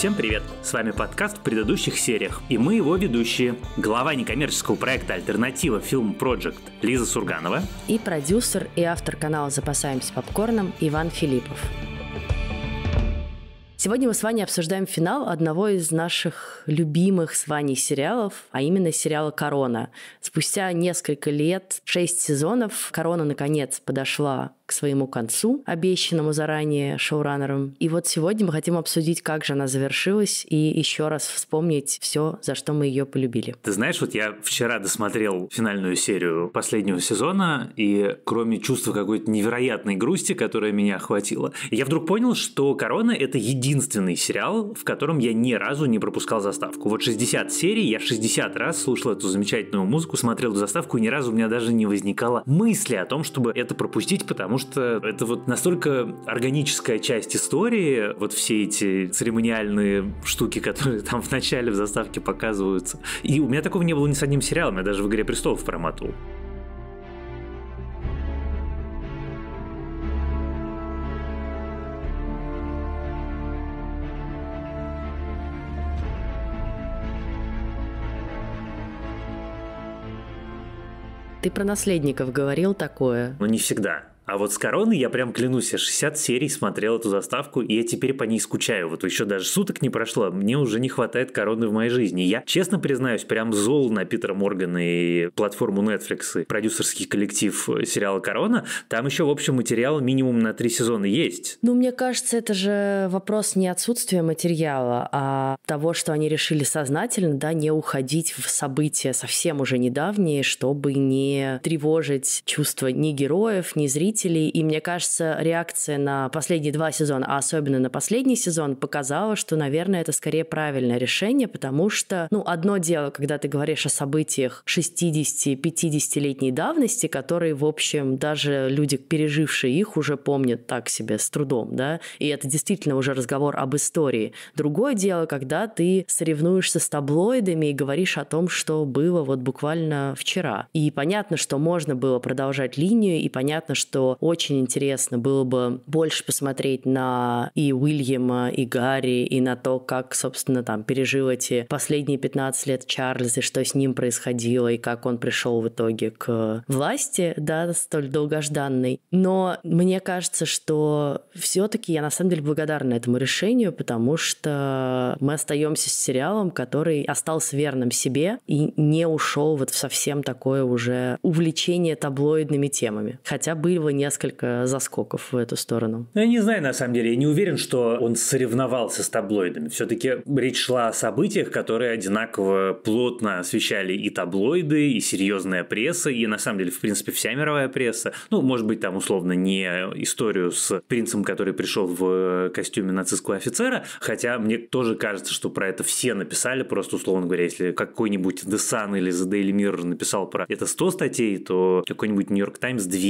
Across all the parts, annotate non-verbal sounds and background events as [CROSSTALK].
Всем привет! С вами подкаст в предыдущих сериях, и мы его ведущие. Глава некоммерческого проекта «Альтернатива» Фильм Project Лиза Сурганова. И продюсер и автор канала «Запасаемся попкорном» Иван Филиппов. Сегодня мы с вами обсуждаем финал одного из наших любимых с вами сериалов, а именно сериала «Корона». Спустя несколько лет, шесть сезонов, «Корона» наконец подошла к своему концу, обещанному заранее шоураннером. И вот сегодня мы хотим обсудить, как же она завершилась, и еще раз вспомнить все, за что мы ее полюбили. Ты знаешь, вот я вчера досмотрел финальную серию последнего сезона, и кроме чувства какой-то невероятной грусти, которая меня охватила, я вдруг понял, что «Корона» — это единственный сериал, в котором я ни разу не пропускал заставку. Вот 60 серий, я 60 раз слушал эту замечательную музыку, смотрел эту заставку, и ни разу у меня даже не возникало мысли о том, чтобы это пропустить, потому что это вот настолько органическая часть истории, вот все эти церемониальные штуки, которые [LAUGHS] там в начале в заставке показываются. И у меня такого не было ни с одним сериалом, я даже в «Игре престолов» проматывал. Ты про наследников говорил такое? Ну, не всегда. А вот с короны я прям клянусь, я 60 серий смотрел эту заставку, и я теперь по ней скучаю. Вот еще даже суток не прошло, мне уже не хватает короны в моей жизни. Я, честно признаюсь, прям зол на Питера Моргана и платформу Netflix, и продюсерский коллектив э, сериала «Корона». Там еще, в общем, материал минимум на три сезона есть. Ну, мне кажется, это же вопрос не отсутствия материала, а того, что они решили сознательно, да, не уходить в события совсем уже недавние, чтобы не тревожить чувства ни героев, ни зрителей, зрителей, и мне кажется, реакция на последние два сезона, а особенно на последний сезон, показала, что, наверное, это скорее правильное решение, потому что, ну, одно дело, когда ты говоришь о событиях 60-50-летней давности, которые, в общем, даже люди, пережившие их, уже помнят так себе с трудом, да, и это действительно уже разговор об истории. Другое дело, когда ты соревнуешься с таблоидами и говоришь о том, что было вот буквально вчера. И понятно, что можно было продолжать линию, и понятно, что что очень интересно было бы больше посмотреть на и Уильяма, и Гарри, и на то, как, собственно, там пережил эти последние 15 лет Чарльз, и что с ним происходило, и как он пришел в итоге к власти, да, столь долгожданной. Но мне кажется, что все-таки я на самом деле благодарна этому решению, потому что мы остаемся с сериалом, который остался верным себе и не ушел вот в совсем такое уже увлечение таблоидными темами. Хотя были было несколько заскоков в эту сторону. Ну, я не знаю, на самом деле, я не уверен, что он соревновался с таблоидами. Все-таки речь шла о событиях, которые одинаково плотно освещали и таблоиды, и серьезная пресса, и на самом деле, в принципе, вся мировая пресса. Ну, может быть, там условно не историю с принцем, который пришел в э, костюме нацистского офицера, хотя мне тоже кажется, что про это все написали, просто условно говоря, если какой-нибудь The Sun или The Daily Mirror написал про это 100 статей, то какой-нибудь New York Times 2.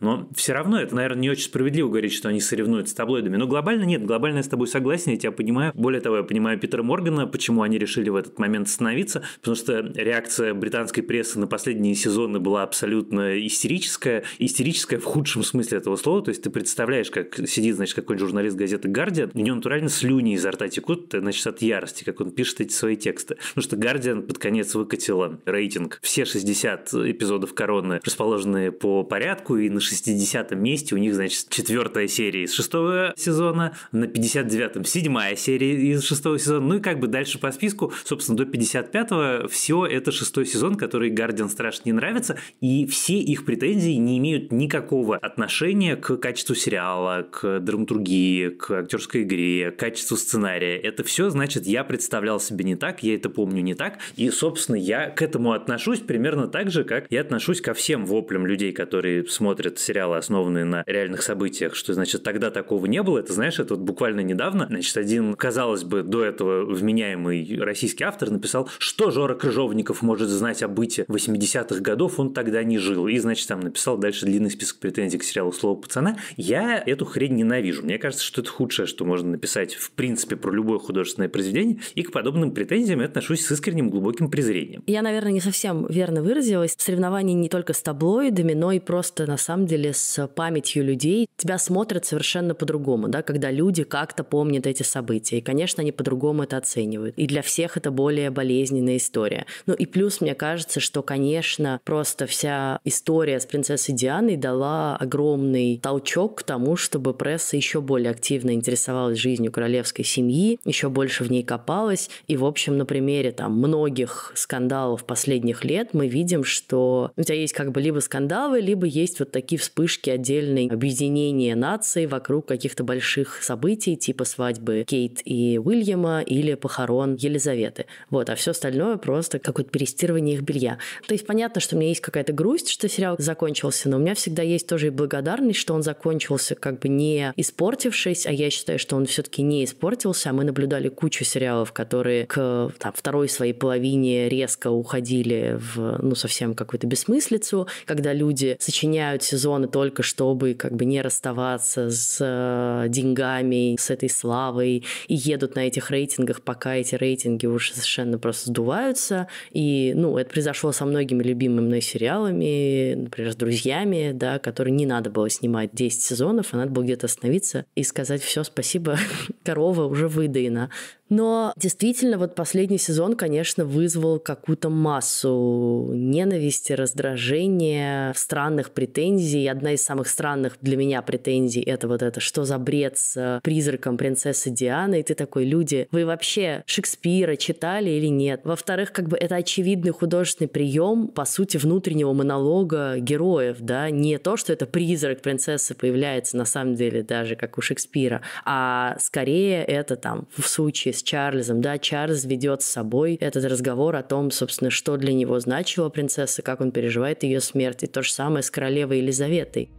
Но все равно это, наверное, не очень справедливо говорить, что они соревнуются с таблоидами. Но глобально нет, глобально я с тобой согласен, я тебя понимаю. Более того, я понимаю Питера Моргана, почему они решили в этот момент остановиться, потому что реакция британской прессы на последние сезоны была абсолютно истерическая. Истерическая в худшем смысле этого слова. То есть ты представляешь, как сидит, значит, какой-нибудь журналист газеты «Гардиан», у него натурально слюни изо рта текут, значит, от ярости, как он пишет эти свои тексты. Потому что «Гардиан» под конец выкатила рейтинг. Все 60 эпизодов «Короны» расположенные по порядку, и на 60 50-м месте. У них, значит, четвертая серия из шестого сезона, на 59-м седьмая серия из шестого сезона. Ну и как бы дальше по списку, собственно, до 55-го все это шестой сезон, который Гардиан страшно не нравится, и все их претензии не имеют никакого отношения к качеству сериала, к драматургии, к актерской игре, к качеству сценария. Это все, значит, я представлял себе не так, я это помню не так, и, собственно, я к этому отношусь примерно так же, как я отношусь ко всем воплям людей, которые смотрят сериал сериалы, основанные на реальных событиях, что, значит, тогда такого не было. Это, знаешь, это вот буквально недавно, значит, один, казалось бы, до этого вменяемый российский автор написал, что Жора Крыжовников может знать о быте 80-х годов, он тогда не жил. И, значит, там написал дальше длинный список претензий к сериалу «Слово пацана». Я эту хрень ненавижу. Мне кажется, что это худшее, что можно написать, в принципе, про любое художественное произведение. И к подобным претензиям я отношусь с искренним глубоким презрением. Я, наверное, не совсем верно выразилась. Соревнование не только с таблоидами, но и просто, на самом деле, с памятью людей, тебя смотрят совершенно по-другому, да, когда люди как-то помнят эти события. И, конечно, они по-другому это оценивают. И для всех это более болезненная история. Ну и плюс, мне кажется, что, конечно, просто вся история с принцессой Дианой дала огромный толчок к тому, чтобы пресса еще более активно интересовалась жизнью королевской семьи, еще больше в ней копалась. И, в общем, на примере там многих скандалов последних лет мы видим, что у тебя есть как бы либо скандалы, либо есть вот такие вспышки вышки отдельные объединения наций вокруг каких-то больших событий, типа свадьбы Кейт и Уильяма или похорон Елизаветы. Вот, а все остальное просто какое-то перестирывание их белья. То есть понятно, что у меня есть какая-то грусть, что сериал закончился, но у меня всегда есть тоже и благодарность, что он закончился как бы не испортившись, а я считаю, что он все-таки не испортился, а мы наблюдали кучу сериалов, которые к там, второй своей половине резко уходили в ну совсем какую-то бессмыслицу, когда люди сочиняют сезоны только чтобы как бы не расставаться с э, деньгами, с этой славой, и едут на этих рейтингах, пока эти рейтинги уже совершенно просто сдуваются. И, ну, это произошло со многими любимыми мной сериалами, например, с «Друзьями», да, которые не надо было снимать 10 сезонов, а надо было где-то остановиться и сказать все, спасибо, [LAUGHS] корова уже выдоена. Но действительно, вот последний сезон, конечно, вызвал какую-то массу ненависти, раздражения, странных претензий. Одна из самых странных для меня претензий — это вот это «Что за бред с призраком принцессы Дианы?» И ты такой, люди, вы вообще Шекспира читали или нет? Во-вторых, как бы это очевидный художественный прием, по сути, внутреннего монолога героев, да, не то, что это призрак принцессы появляется на самом деле даже, как у Шекспира, а скорее это там в случае с Чарльзом, да, Чарльз ведет с собой этот разговор о том, собственно, что для него значила принцесса, как он переживает ее смерть, и то же самое с королевой Елизаветой.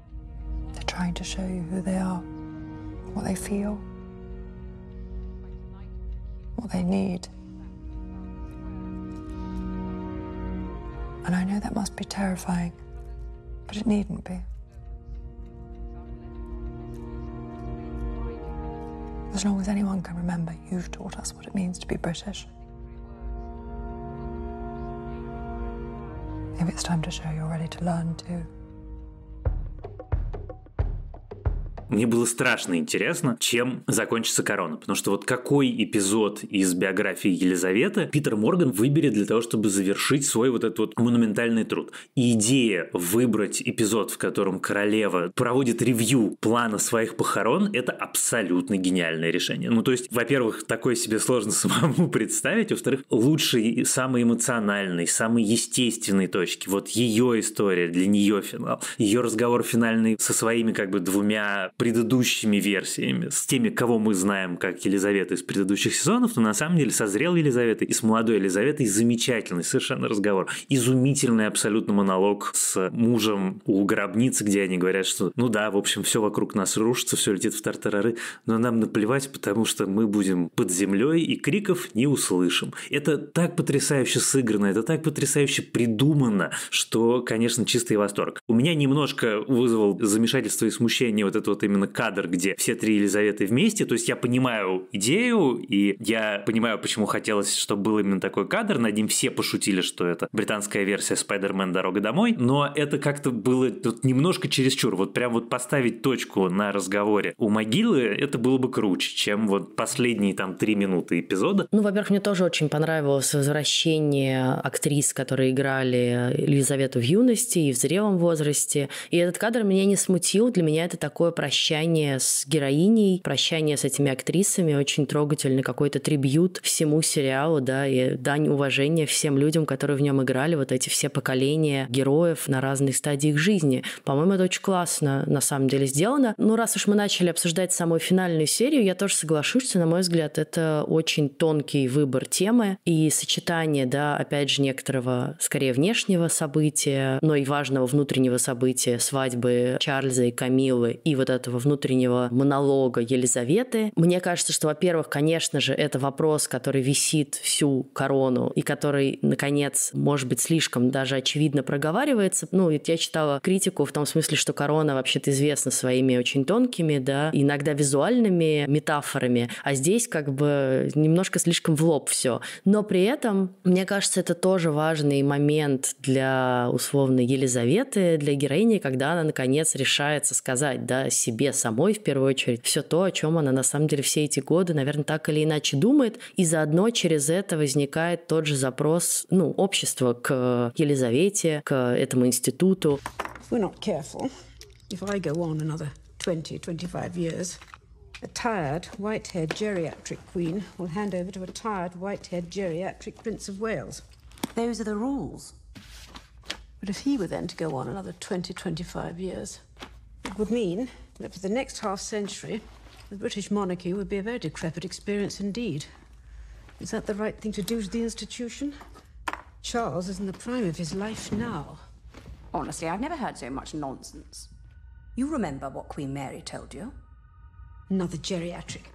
And I know that must be terrifying, but it needn't be. As long as anyone can remember, you've taught us what it means to be British. Maybe it's time to show you're ready to learn too. Мне было страшно интересно, чем закончится корона. Потому что вот какой эпизод из биографии Елизаветы Питер Морган выберет для того, чтобы завершить свой вот этот вот монументальный труд. И идея выбрать эпизод, в котором королева проводит ревью плана своих похорон, это абсолютно гениальное решение. Ну, то есть, во-первых, такое себе сложно [LAUGHS] самому представить, во-вторых, лучший, самый эмоциональный, самый естественный точки. Вот ее история, для нее финал, ее разговор финальный со своими как бы двумя предыдущими версиями, с теми, кого мы знаем как Елизавета из предыдущих сезонов, но на самом деле созрел Елизавета и с молодой Елизаветой замечательный совершенно разговор. Изумительный абсолютно монолог с мужем у гробницы, где они говорят, что ну да, в общем, все вокруг нас рушится, все летит в тартарары, но нам наплевать, потому что мы будем под землей и криков не услышим. Это так потрясающе сыграно, это так потрясающе придумано, что, конечно, чистый восторг. У меня немножко вызвал замешательство и смущение вот этот вот именно кадр, где все три Елизаветы вместе. То есть я понимаю идею, и я понимаю, почему хотелось, чтобы был именно такой кадр. Над ним все пошутили, что это британская версия Спайдермен Дорога домой. Но это как-то было тут немножко чересчур. Вот прям вот поставить точку на разговоре у могилы это было бы круче, чем вот последние там три минуты эпизода. Ну, во-первых, мне тоже очень понравилось возвращение актрис, которые играли Елизавету в юности и в зрелом возрасте. И этот кадр меня не смутил. Для меня это такое прощание прощание с героиней, прощание с этими актрисами, очень трогательный какой-то трибьют всему сериалу, да, и дань уважения всем людям, которые в нем играли, вот эти все поколения героев на разных стадиях жизни. По-моему, это очень классно на самом деле сделано. Ну, раз уж мы начали обсуждать самую финальную серию, я тоже соглашусь, что, на мой взгляд, это очень тонкий выбор темы и сочетание, да, опять же, некоторого скорее внешнего события, но и важного внутреннего события, свадьбы Чарльза и Камилы и вот этот этого внутреннего монолога Елизаветы. Мне кажется, что, во-первых, конечно же, это вопрос, который висит всю корону и который, наконец, может быть, слишком даже очевидно проговаривается. Ну, я читала критику в том смысле, что корона вообще-то известна своими очень тонкими, да, иногда визуальными метафорами, а здесь как бы немножко слишком в лоб все. Но при этом, мне кажется, это тоже важный момент для условно Елизаветы, для героини, когда она наконец решается сказать, да, себе себе самой в первую очередь все то, о чем она на самом деле все эти годы, наверное, так или иначе думает, и заодно через это возникает тот же запрос, ну, общества к Елизавете, к этому институту. We're not careful. If I go on another 20-25 years, a tired, white-haired geriatric queen will hand over to a tired, white-haired geriatric prince of Wales. Those are the rules. But if he were then to go on another 20-25 years, it would mean that for the next half century, the British monarchy would be a very decrepit experience indeed. Is that the right thing to do to the institution? Charles is in the prime of his life now. Honestly, I've never heard so much nonsense. You remember what Queen Mary told you?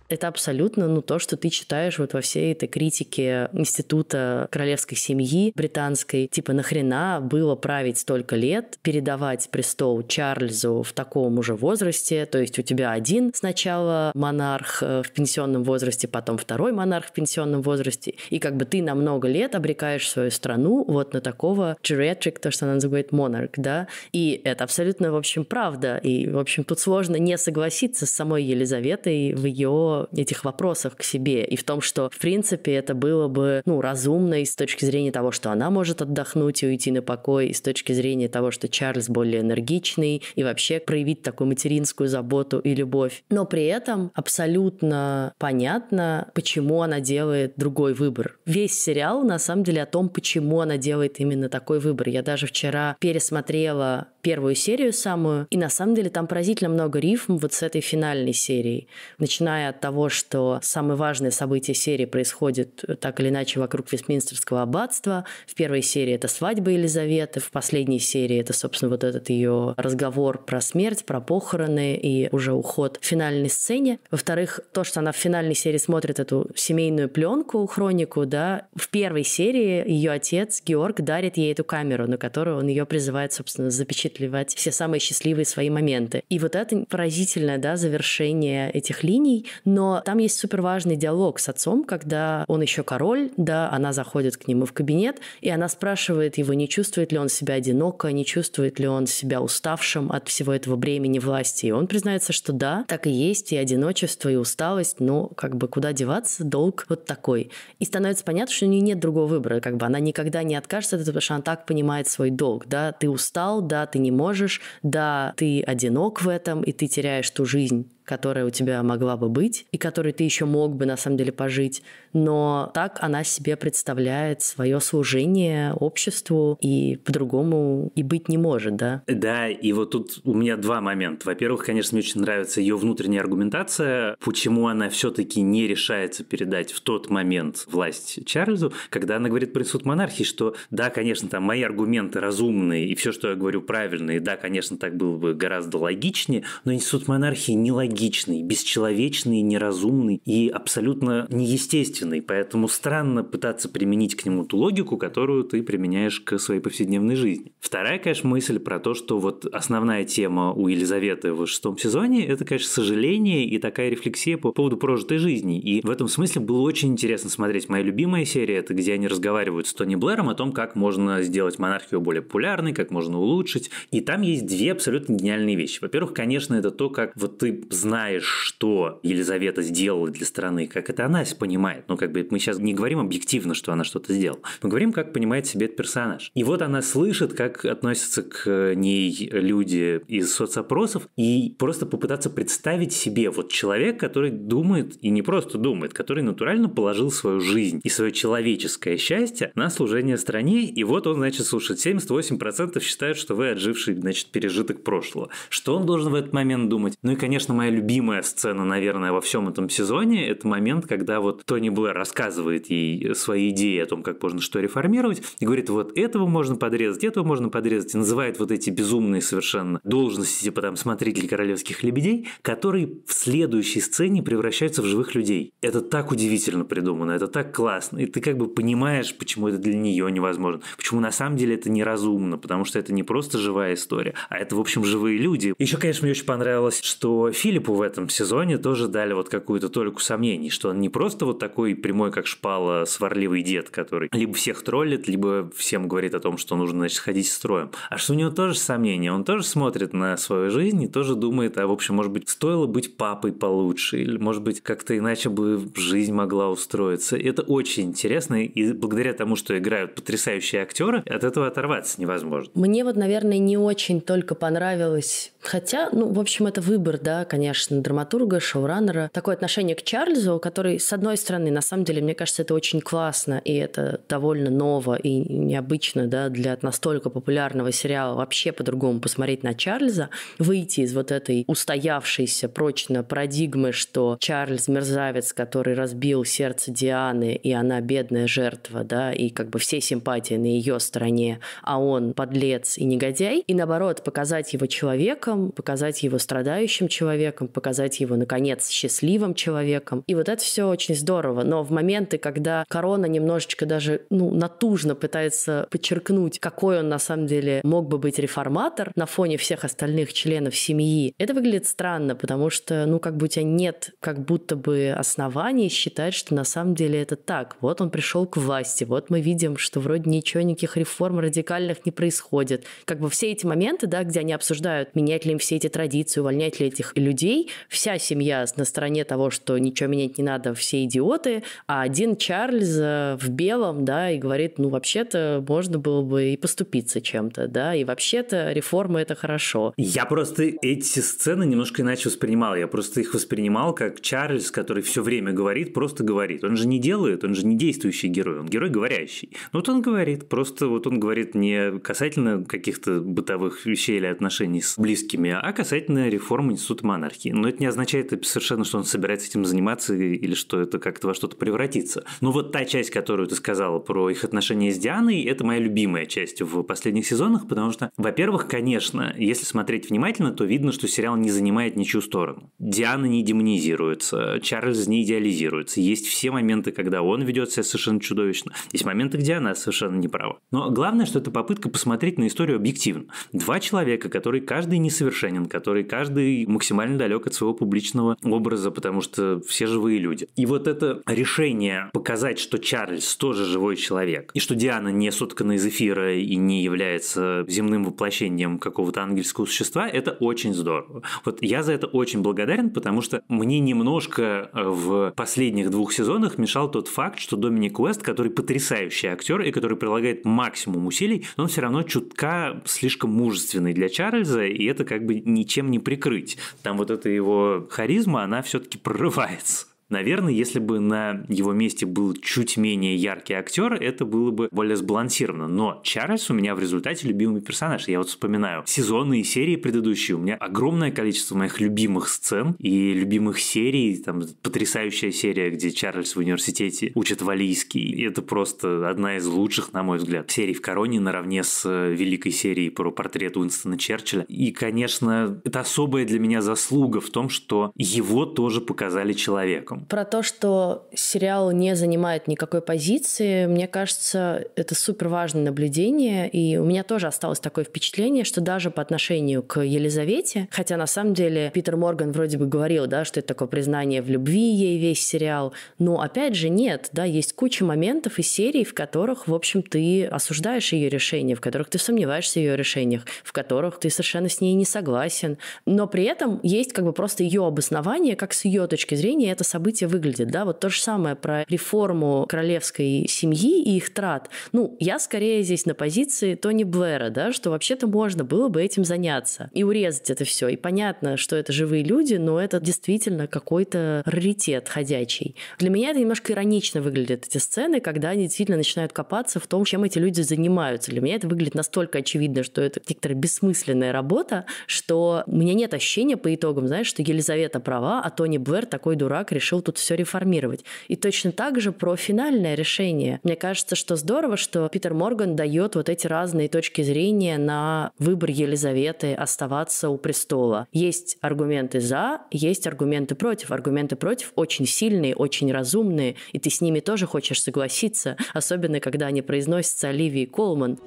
Это абсолютно ну, то, что ты читаешь вот во всей этой критике института королевской семьи британской. Типа, нахрена было править столько лет, передавать престол Чарльзу в таком уже возрасте? То есть у тебя один сначала монарх э, в пенсионном возрасте, потом второй монарх в пенсионном возрасте. И как бы ты на много лет обрекаешь свою страну вот на такого geriatric, то, что она называет монарх, да? И это абсолютно, в общем, правда. И, в общем, тут сложно не согласиться с самой Елизаветой Елизаветой в ее этих вопросах к себе и в том, что, в принципе, это было бы, ну, разумно и с точки зрения того, что она может отдохнуть и уйти на покой, и с точки зрения того, что Чарльз более энергичный, и вообще проявить такую материнскую заботу и любовь. Но при этом абсолютно понятно, почему она делает другой выбор. Весь сериал, на самом деле, о том, почему она делает именно такой выбор. Я даже вчера пересмотрела первую серию самую, и на самом деле там поразительно много рифм вот с этой финальной серией начиная от того, что самое важное событие серии происходит э, так или иначе вокруг Вестминстерского аббатства. В первой серии это свадьба Елизаветы, в последней серии это, собственно, вот этот ее разговор про смерть, про похороны и уже уход в финальной сцене. Во-вторых, то, что она в финальной серии смотрит эту семейную пленку, хронику, да, в первой серии ее отец Георг дарит ей эту камеру, на которую он ее призывает, собственно, запечатлеть запечатлевать все самые счастливые свои моменты. И вот это поразительное да, завершение этих линий, но там есть супер важный диалог с отцом, когда он еще король, да, она заходит к нему в кабинет, и она спрашивает его, не чувствует ли он себя одиноко, не чувствует ли он себя уставшим от всего этого бремени власти. И он признается, что да, так и есть, и одиночество, и усталость, но как бы куда деваться, долг вот такой. И становится понятно, что у нее нет другого выбора, как бы она никогда не откажется от этого, потому что она так понимает свой долг, да, ты устал, да, ты не можешь, да, ты одинок в этом, и ты теряешь ту жизнь, которая у тебя могла бы быть и которой ты еще мог бы на самом деле пожить, но так она себе представляет свое служение обществу и по-другому и быть не может, да? Да, и вот тут у меня два момента. Во-первых, конечно, мне очень нравится ее внутренняя аргументация, почему она все-таки не решается передать в тот момент власть Чарльзу, когда она говорит про суд монархии, что да, конечно, там мои аргументы разумные и все, что я говорю, правильные, да, конечно, так было бы гораздо логичнее, но институт монархии не логичный нелогичный, бесчеловечный, неразумный и абсолютно неестественный. Поэтому странно пытаться применить к нему ту логику, которую ты применяешь к своей повседневной жизни. Вторая, конечно, мысль про то, что вот основная тема у Елизаветы в шестом сезоне – это, конечно, сожаление и такая рефлексия по поводу прожитой жизни. И в этом смысле было очень интересно смотреть. Моя любимая серия – это где они разговаривают с Тони Блэром о том, как можно сделать монархию более популярной, как можно улучшить. И там есть две абсолютно гениальные вещи. Во-первых, конечно, это то, как вот ты знаешь, что Елизавета сделала для страны, как это она понимает. Ну, как бы мы сейчас не говорим объективно, что она что-то сделала. Мы говорим, как понимает себе этот персонаж. И вот она слышит, как относятся к ней люди из соцопросов, и просто попытаться представить себе вот человек, который думает, и не просто думает, который натурально положил свою жизнь и свое человеческое счастье на служение стране, и вот он, значит, слушает, 78% считают, что вы отживший, значит, пережиток прошлого. Что он должен в этот момент думать? Ну и, конечно, моя любимая сцена, наверное, во всем этом сезоне, это момент, когда вот Тони Блэр рассказывает ей свои идеи о том, как можно что реформировать, и говорит, вот этого можно подрезать, этого можно подрезать, и называет вот эти безумные совершенно должности, типа там смотритель королевских лебедей, которые в следующей сцене превращаются в живых людей. Это так удивительно придумано, это так классно, и ты как бы понимаешь, почему это для нее невозможно, почему на самом деле это неразумно, потому что это не просто живая история, а это, в общем, живые люди. Еще, конечно, мне очень понравилось, что Филипп Филиппу в этом сезоне тоже дали вот какую-то толику сомнений, что он не просто вот такой прямой, как шпала, сварливый дед, который либо всех троллит, либо всем говорит о том, что нужно, значит, ходить строем. А что у него тоже сомнения, он тоже смотрит на свою жизнь и тоже думает, а, в общем, может быть, стоило быть папой получше, или, может быть, как-то иначе бы жизнь могла устроиться. И это очень интересно, и благодаря тому, что играют потрясающие актеры, от этого оторваться невозможно. Мне вот, наверное, не очень только понравилось, хотя, ну, в общем, это выбор, да, конечно, конечно, драматурга, шоураннера, такое отношение к Чарльзу, который, с одной стороны, на самом деле, мне кажется, это очень классно, и это довольно ново и необычно, да, для настолько популярного сериала вообще по-другому посмотреть на Чарльза, выйти из вот этой устоявшейся прочно парадигмы, что Чарльз мерзавец, который разбил сердце Дианы, и она бедная жертва, да, и как бы все симпатии на ее стороне, а он подлец и негодяй, и наоборот, показать его человеком, показать его страдающим человеком, человеком, показать его, наконец, счастливым человеком. И вот это все очень здорово. Но в моменты, когда корона немножечко даже ну, натужно пытается подчеркнуть, какой он на самом деле мог бы быть реформатор на фоне всех остальных членов семьи, это выглядит странно, потому что, ну, как бы у тебя нет как будто бы оснований считать, что на самом деле это так. Вот он пришел к власти, вот мы видим, что вроде ничего, никаких реформ радикальных не происходит. Как бы все эти моменты, да, где они обсуждают, менять ли им все эти традиции, увольнять ли этих людей, людей, вся семья на стороне того, что ничего менять не надо, все идиоты, а один Чарльз э, в белом, да, и говорит, ну, вообще-то можно было бы и поступиться чем-то, да, и вообще-то реформа это хорошо. Я просто эти сцены немножко иначе воспринимал, я просто их воспринимал как Чарльз, который все время говорит, просто говорит. Он же не делает, он же не действующий герой, он герой говорящий. Но ну, вот он говорит, просто вот он говорит не касательно каких-то бытовых вещей или отношений с близкими, а касательно реформы института монархии периодически. Но это не означает совершенно, что он собирается этим заниматься или что это как-то во что-то превратится. Но ну, вот та часть, которую ты сказала про их отношения с Дианой, это моя любимая часть в последних сезонах, потому что, во-первых, конечно, если смотреть внимательно, то видно, что сериал не занимает ничью сторону. Диана не демонизируется, Чарльз не идеализируется. Есть все моменты, когда он ведет себя совершенно чудовищно. Есть моменты, где она совершенно не права. Но главное, что это попытка посмотреть на историю объективно. Два человека, которые каждый несовершенен, который каждый максимально далек далек от своего публичного образа, потому что все живые люди. И вот это решение показать, что Чарльз тоже живой человек, и что Диана не соткана из эфира и не является земным воплощением какого-то ангельского существа, это очень здорово. Вот я за это очень благодарен, потому что мне немножко э, в последних двух сезонах мешал тот факт, что Доминик Уэст, который потрясающий актер и который прилагает максимум усилий, но он все равно чутка слишком мужественный для Чарльза, и это как бы ничем не прикрыть. Там вот эта его харизма, она все-таки прорывается. Наверное, если бы на его месте был чуть менее яркий актер, это было бы более сбалансировано. Но Чарльз у меня в результате любимый персонаж. Я вот вспоминаю сезоны и серии предыдущие. У меня огромное количество моих любимых сцен и любимых серий. Там потрясающая серия, где Чарльз в университете учит валийский. И это просто одна из лучших, на мой взгляд, серий в Короне наравне с э, великой серией про портрет Уинстона Черчилля. И, конечно, это особая для меня заслуга в том, что его тоже показали человеком. Про то, что сериал не занимает никакой позиции, мне кажется, это супер важное наблюдение. И у меня тоже осталось такое впечатление, что даже по отношению к Елизавете, хотя на самом деле Питер Морган вроде бы говорил, да, что это такое признание в любви ей весь сериал, но опять же нет, да, есть куча моментов и серий, в которых, в общем, ты осуждаешь ее решение, в которых ты сомневаешься в ее решениях, в которых ты совершенно с ней не согласен, но при этом есть как бы просто ее обоснование, как с ее точки зрения это событие событие выглядит. Да? Вот то же самое про реформу королевской семьи и их трат. Ну, я скорее здесь на позиции Тони Блэра, да, что вообще-то можно было бы этим заняться и урезать это все. И понятно, что это живые люди, но это действительно какой-то раритет ходячий. Для меня это немножко иронично выглядят эти сцены, когда они действительно начинают копаться в том, чем эти люди занимаются. Для меня это выглядит настолько очевидно, что это некоторая бессмысленная работа, что у меня нет ощущения по итогам, знаешь, что Елизавета права, а Тони Блэр такой дурак решил решил тут все реформировать. И точно так же про финальное решение. Мне кажется, что здорово, что Питер Морган дает вот эти разные точки зрения на выбор Елизаветы оставаться у престола. Есть аргументы за, есть аргументы против. Аргументы против очень сильные, очень разумные, и ты с ними тоже хочешь согласиться, особенно когда они произносятся Оливии Колман.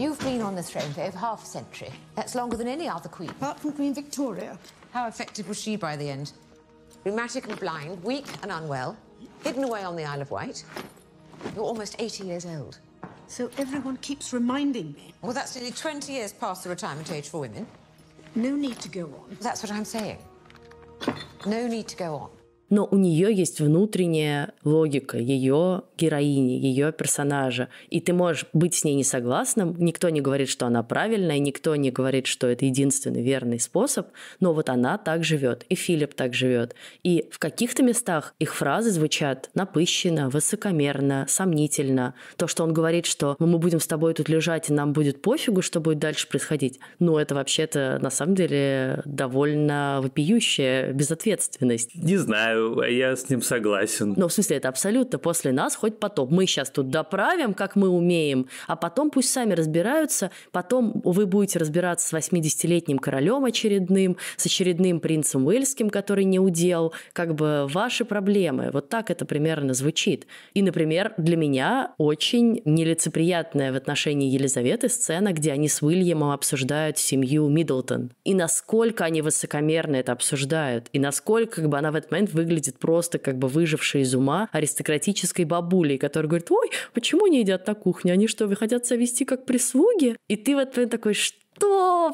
How effective was she by the end? rheumatic and blind, weak and unwell, hidden away on the Isle of Wight. You're almost 80 years old. So everyone keeps reminding me. Well, that's nearly 20 years past the retirement age for women. No need to go on. That's what I'm saying. No need to go on. но у нее есть внутренняя логика ее героини, ее персонажа. И ты можешь быть с ней не согласным, никто не говорит, что она правильная, никто не говорит, что это единственный верный способ, но вот она так живет, и Филипп так живет. И в каких-то местах их фразы звучат напыщенно, высокомерно, сомнительно. То, что он говорит, что «Ну, мы будем с тобой тут лежать, и нам будет пофигу, что будет дальше происходить, ну это вообще-то на самом деле довольно вопиющая безответственность. Не знаю, знаю, я с ним согласен. Ну, в смысле, это абсолютно после нас хоть потом. Мы сейчас тут доправим, как мы умеем, а потом пусть сами разбираются, потом вы будете разбираться с 80-летним королем очередным, с очередным принцем Уэльским, который не удел, как бы ваши проблемы. Вот так это примерно звучит. И, например, для меня очень нелицеприятная в отношении Елизаветы сцена, где они с Уильямом обсуждают семью Миддлтон. И насколько они высокомерно это обсуждают, и насколько как бы она в этот момент вы выглядит просто как бы выжившей из ума аристократической бабулей, которая говорит, ой, почему они едят на кухне? Они что, вы хотят себя вести как прислуги? И ты вот такой, что?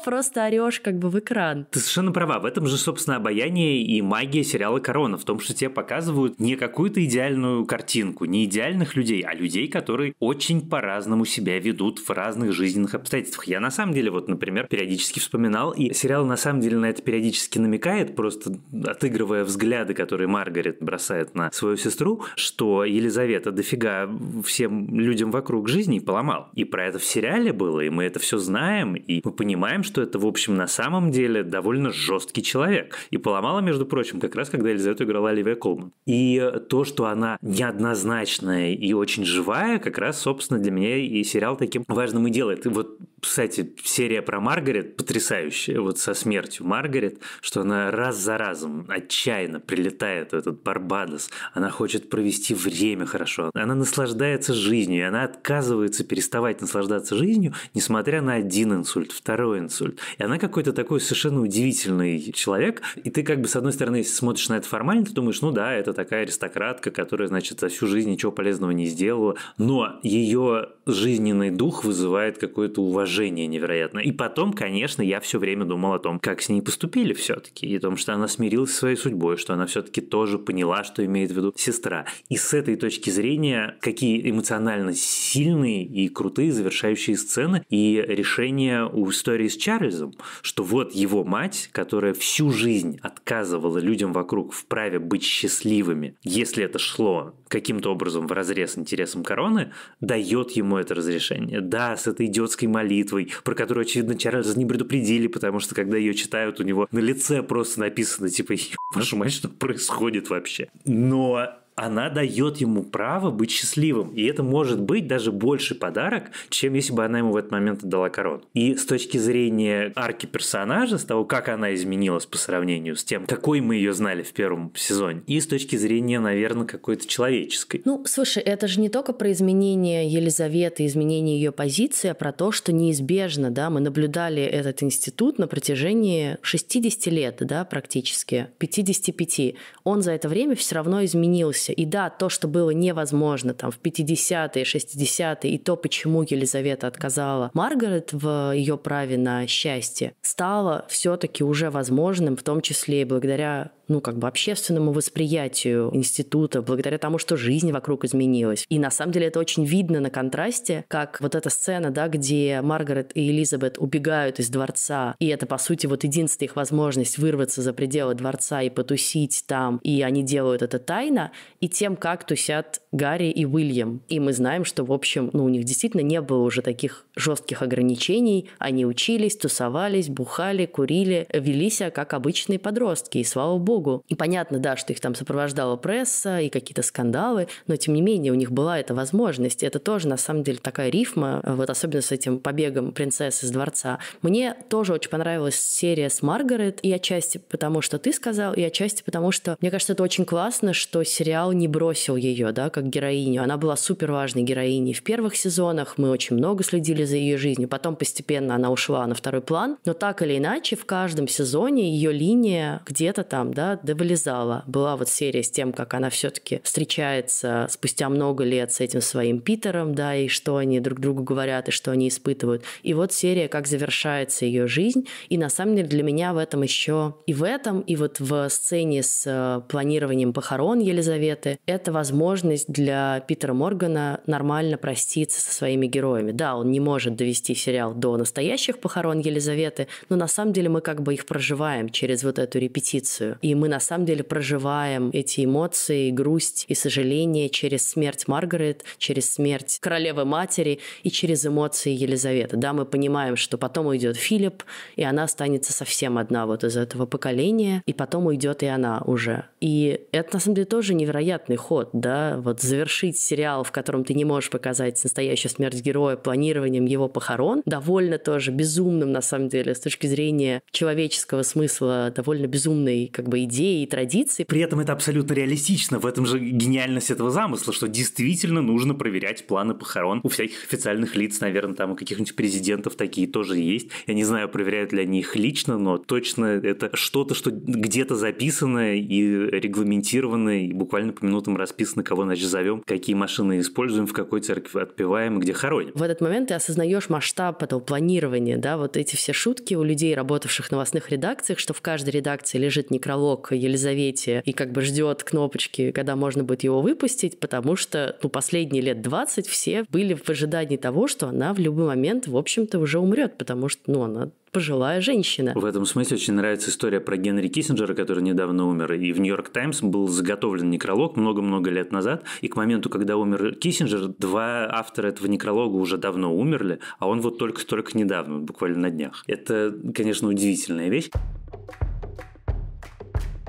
просто орешь как бы в экран. Ты совершенно права. В этом же, собственно, обаяние и магия сериала «Корона». В том, что тебе показывают не какую-то идеальную картинку, не идеальных людей, а людей, которые очень по-разному себя ведут в разных жизненных обстоятельствах. Я на самом деле, вот, например, периодически вспоминал, и сериал на самом деле на это периодически намекает, просто отыгрывая взгляды, которые Маргарет бросает на свою сестру, что Елизавета дофига всем людям вокруг жизни поломал. И про это в сериале было, и мы это все знаем, и мы понимаем, понимаем, что это, в общем, на самом деле довольно жесткий человек. И поломала, между прочим, как раз, когда Елизавету играла Оливия Колман. И э, то, что она неоднозначная и очень живая, как раз, собственно, для меня и сериал таким важным и делает. И вот, кстати, серия про Маргарет потрясающая, вот со смертью Маргарет, что она раз за разом отчаянно прилетает в этот Барбадос, она хочет провести время хорошо, она наслаждается жизнью, и она отказывается переставать наслаждаться жизнью, несмотря на один инсульт, второй инсульт, инсульт. И она какой-то такой совершенно удивительный человек. И ты как бы, с одной стороны, смотришь на это формально, ты думаешь, ну да, это такая аристократка, которая, значит, за всю жизнь ничего полезного не сделала. Но ее жизненный дух вызывает какое-то уважение невероятное. И потом, конечно, я все время думал о том, как с ней поступили все-таки, и о том, что она смирилась со своей судьбой, что она все-таки тоже поняла, что имеет в виду сестра. И с этой точки зрения, какие эмоционально сильные и крутые завершающие сцены и решения у истории с Чарльзом, что вот его мать, которая всю жизнь отказывала людям вокруг в праве быть счастливыми, если это шло каким-то образом в разрез интересам короны, дает ему это разрешение. Да, с этой идиотской молитвой, про которую, очевидно, Чарльза не предупредили, потому что, когда ее читают, у него на лице просто написано, типа, вашу мать, что происходит вообще? Но она дает ему право быть счастливым. И это может быть даже больше подарок, чем если бы она ему в этот момент отдала корону. И с точки зрения арки персонажа, с того, как она изменилась по сравнению с тем, какой мы ее знали в первом сезоне, и с точки зрения, наверное, какой-то человеческой. Ну, слушай, это же не только про изменение Елизаветы, изменение ее позиции, а про то, что неизбежно, да, мы наблюдали этот институт на протяжении 60 лет, да, практически, 55. Он за это время все равно изменился меняется. И да, то, что было невозможно там в 50-е, 60-е, и то, почему Елизавета отказала Маргарет в ее праве на счастье, стало все-таки уже возможным, в том числе и благодаря ну, как бы общественному восприятию института, благодаря тому, что жизнь вокруг изменилась. И на самом деле это очень видно на контрасте, как вот эта сцена, да, где Маргарет и Элизабет убегают из дворца, и это, по сути, вот единственная их возможность вырваться за пределы дворца и потусить там, и они делают это тайно, и тем, как тусят Гарри и Уильям. И мы знаем, что, в общем, ну, у них действительно не было уже таких жестких ограничений. Они учились, тусовались, бухали, курили, вели себя а как обычные подростки, и слава богу. И понятно, да, что их там сопровождала пресса и какие-то скандалы, но тем не менее у них была эта возможность. Это тоже, на самом деле, такая рифма, вот особенно с этим побегом принцессы из дворца. Мне тоже очень понравилась серия с Маргарет, и отчасти потому, что ты сказал, и отчасти потому, что, мне кажется, это очень классно, что сериал не бросил ее, да, как как героиню. Она была супер важной героиней в первых сезонах, мы очень много следили за ее жизнью, потом постепенно она ушла на второй план, но так или иначе в каждом сезоне ее линия где-то там, да, довылезала. Была вот серия с тем, как она все-таки встречается спустя много лет с этим своим Питером, да, и что они друг другу говорят, и что они испытывают. И вот серия, как завершается ее жизнь, и на самом деле для меня в этом еще и в этом, и вот в сцене с э, планированием похорон Елизаветы, это возможность для Питера Моргана нормально проститься со своими героями. Да, он не может довести сериал до настоящих похорон Елизаветы, но на самом деле мы как бы их проживаем через вот эту репетицию. И мы на самом деле проживаем эти эмоции, грусть и сожаление через смерть Маргарет, через смерть королевы матери и через эмоции Елизаветы. Да, мы понимаем, что потом уйдет Филипп, и она останется совсем одна вот из этого поколения, и потом уйдет и она уже. И это, на самом деле, тоже невероятный ход, да, вот завершить сериал, в котором ты не можешь показать настоящую смерть героя планированием его похорон, довольно тоже безумным, на самом деле, с точки зрения человеческого смысла, довольно безумной как бы идеи и традиции. При этом это абсолютно реалистично, в этом же гениальность этого замысла, что действительно нужно проверять планы похорон у всяких официальных лиц, наверное, там у каких-нибудь президентов такие тоже есть. Я не знаю, проверяют ли они их лично, но точно это что-то, что где-то записано и регламентированы и буквально по минутам расписано, кого, значит, зовем, какие машины используем, в какой церкви отпеваем, где хороним. В этот момент ты осознаешь масштаб этого планирования, да, вот эти все шутки у людей, работавших в новостных редакциях, что в каждой редакции лежит некролог Елизавете и как бы ждет кнопочки, когда можно будет его выпустить, потому что, ну, последние лет 20 все были в ожидании того, что она в любой момент, в общем-то, уже умрет, потому что, ну, она пожилая женщина. В этом смысле очень нравится история про Генри Киссинджера, который недавно умер. И в «Нью-Йорк Таймс» был заготовлен некролог много-много лет назад. И к моменту, когда умер Киссинджер, два автора этого некролога уже давно умерли, а он вот только-только недавно, буквально на днях. Это, конечно, удивительная вещь.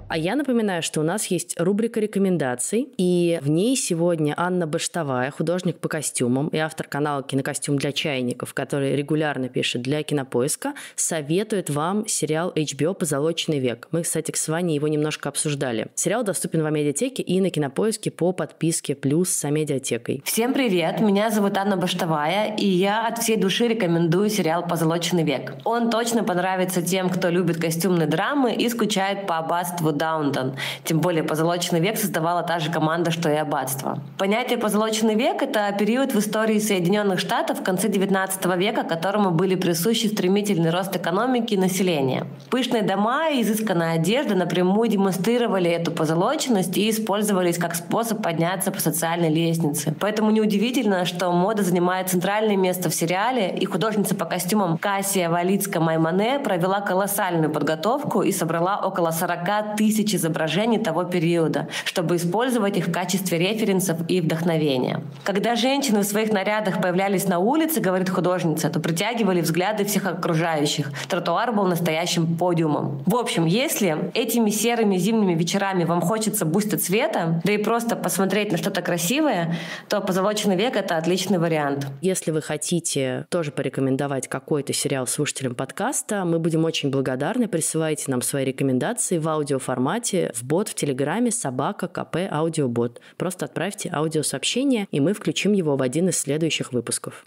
А я напоминаю, что у нас есть рубрика рекомендаций, и в ней сегодня Анна Баштовая, художник по костюмам и автор канала «Кинокостюм для чайников», который регулярно пишет для «Кинопоиска», советует вам сериал HBO «Позолоченный век». Мы, кстати, с Ваней его немножко обсуждали. Сериал доступен в Амедиатеке и на Кинопоиске по подписке «Плюс» с Амедиатекой. Всем привет, меня зовут Анна Баштовая, и я от всей души рекомендую сериал «Позолоченный век». Он точно понравится тем, кто любит костюмные драмы и скучает по аббатству Даунтон. Тем более позолоченный век создавала та же команда, что и аббатство. Понятие «позолоченный век» — это период в истории Соединенных Штатов в конце XIX века, которому были присущи стремительный рост экономики и населения. Пышные дома и изысканная одежда напрямую демонстрировали эту позолоченность и использовались как способ подняться по социальной лестнице. Поэтому неудивительно, что мода занимает центральное место в сериале, и художница по костюмам Кассия Валицка Маймане провела колоссальную подготовку и собрала около 40 тысяч тысяч изображений того периода, чтобы использовать их в качестве референсов и вдохновения. Когда женщины в своих нарядах появлялись на улице, говорит художница, то притягивали взгляды всех окружающих. Тротуар был настоящим подиумом. В общем, если этими серыми зимними вечерами вам хочется буста цвета, да и просто посмотреть на что-то красивое, то «Позолоченный век» — это отличный вариант. Если вы хотите тоже порекомендовать какой-то сериал слушателям подкаста, мы будем очень благодарны. Присылайте нам свои рекомендации в аудиоформате формате в бот в Телеграме собака КП аудиобот. Просто отправьте аудиосообщение, и мы включим его в один из следующих выпусков.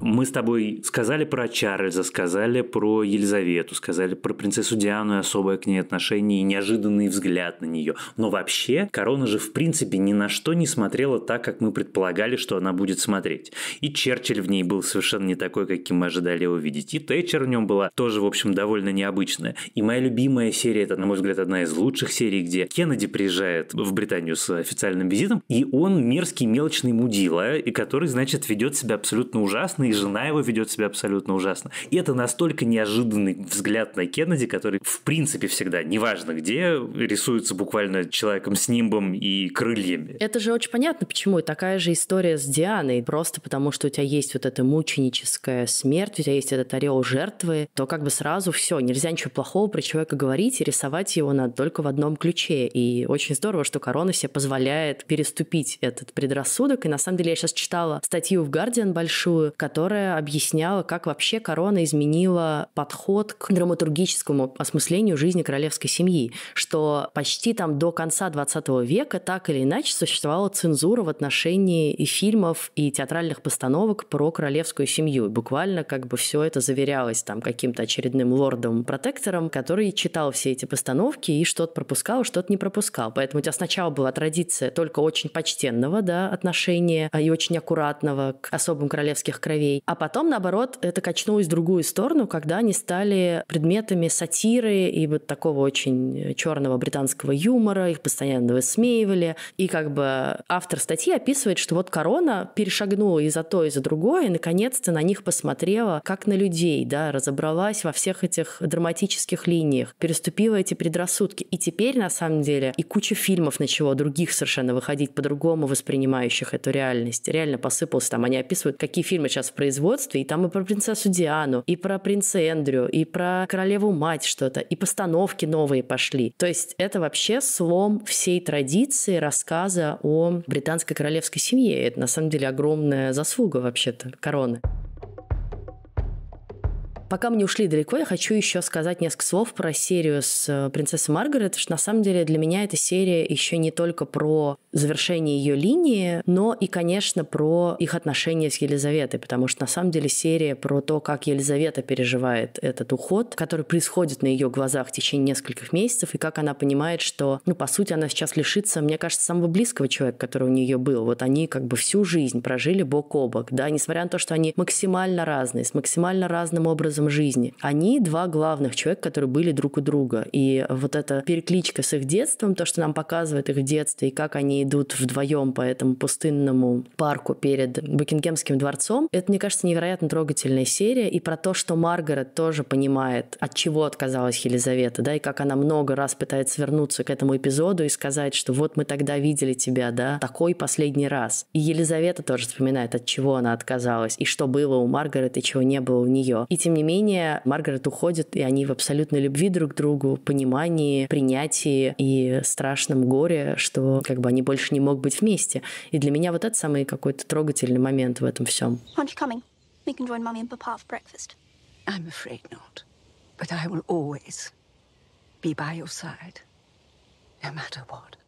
Мы с тобой сказали про Чарльза, сказали про Елизавету, сказали про принцессу Диану и особое к ней отношение и неожиданный взгляд на нее. Но вообще, корона же в принципе ни на что не смотрела так, как мы предполагали, что она будет смотреть. И Черчилль в ней был совершенно не такой, каким мы ожидали увидеть. И Тэтчер в нем была тоже, в общем, довольно необычная. И моя любимая серия, это, на мой взгляд, одна из лучших серий, где Кеннеди приезжает в Британию с официальным визитом, и он мерзкий мелочный мудила, и который, значит, ведет себя абсолютно ужасно и жена его ведет себя абсолютно ужасно. И это настолько неожиданный взгляд на Кеннеди, который в принципе всегда, неважно где, рисуется буквально человеком с нимбом и крыльями. Это же очень понятно, почему. Такая же история с Дианой. Просто потому, что у тебя есть вот эта мученическая смерть, у тебя есть этот ореол жертвы, то как бы сразу все, нельзя ничего плохого про человека говорить и рисовать его надо только в одном ключе. И очень здорово, что корона себе позволяет переступить этот предрассудок. И на самом деле я сейчас читала статью в Guardian большую, которая которая объясняла, как вообще корона изменила подход к драматургическому осмыслению жизни королевской семьи, что почти там до конца 20 века так или иначе существовала цензура в отношении и фильмов, и театральных постановок про королевскую семью. И буквально как бы все это заверялось там каким-то очередным лордом-протектором, который читал все эти постановки и что-то пропускал, что-то не пропускал. Поэтому у тебя сначала была традиция только очень почтенного да, отношения а, и очень аккуратного к особым королевских кровей, людей. А потом, наоборот, это качнулось в другую сторону, когда они стали предметами сатиры и вот такого очень э, черного британского юмора, их постоянно высмеивали. И как бы автор статьи описывает, что вот корона перешагнула и за то, и за другое, и наконец-то на них посмотрела, как на людей, да, разобралась во всех этих драматических линиях, переступила эти предрассудки. И теперь, на самом деле, и куча фильмов начала других совершенно выходить по-другому, воспринимающих эту реальность. Реально посыпался там. Они описывают, какие фильмы сейчас производстве, и там и про принцессу Диану, и про принца Эндрю, и про королеву-мать что-то, и постановки новые пошли. То есть это вообще слом всей традиции рассказа о британской королевской семье. Это на самом деле огромная заслуга вообще-то короны. Пока мы не ушли далеко, я хочу еще сказать несколько слов про серию с э, принцессой Маргарет, что на самом деле для меня эта серия еще не только про завершение ее линии, но и, конечно, про их отношения с Елизаветой, потому что на самом деле серия про то, как Елизавета переживает этот уход, который происходит на ее глазах в течение нескольких месяцев, и как она понимает, что, ну, по сути, она сейчас лишится, мне кажется, самого близкого человека, который у нее был. Вот они как бы всю жизнь прожили бок о бок, да, несмотря на то, что они максимально разные, с максимально разным образом образом жизни. Они два главных человека, которые были друг у друга. И вот эта перекличка с их детством, то, что нам показывает их детство и как они идут вдвоем по этому пустынному парку перед Букингемским дворцом, это, мне кажется, невероятно трогательная серия. И про то, что Маргарет тоже понимает, от чего отказалась Елизавета, да, и как она много раз пытается вернуться к этому эпизоду и сказать, что вот мы тогда видели тебя, да, такой последний раз. И Елизавета тоже вспоминает, от чего она отказалась, и что было у Маргарет, и чего не было у нее. И тем не менее, менее, Маргарет уходит, и они в абсолютной любви друг к другу, понимании, принятии и страшном горе, что как бы они больше не могут быть вместе. И для меня вот это самый какой-то трогательный момент в этом всем.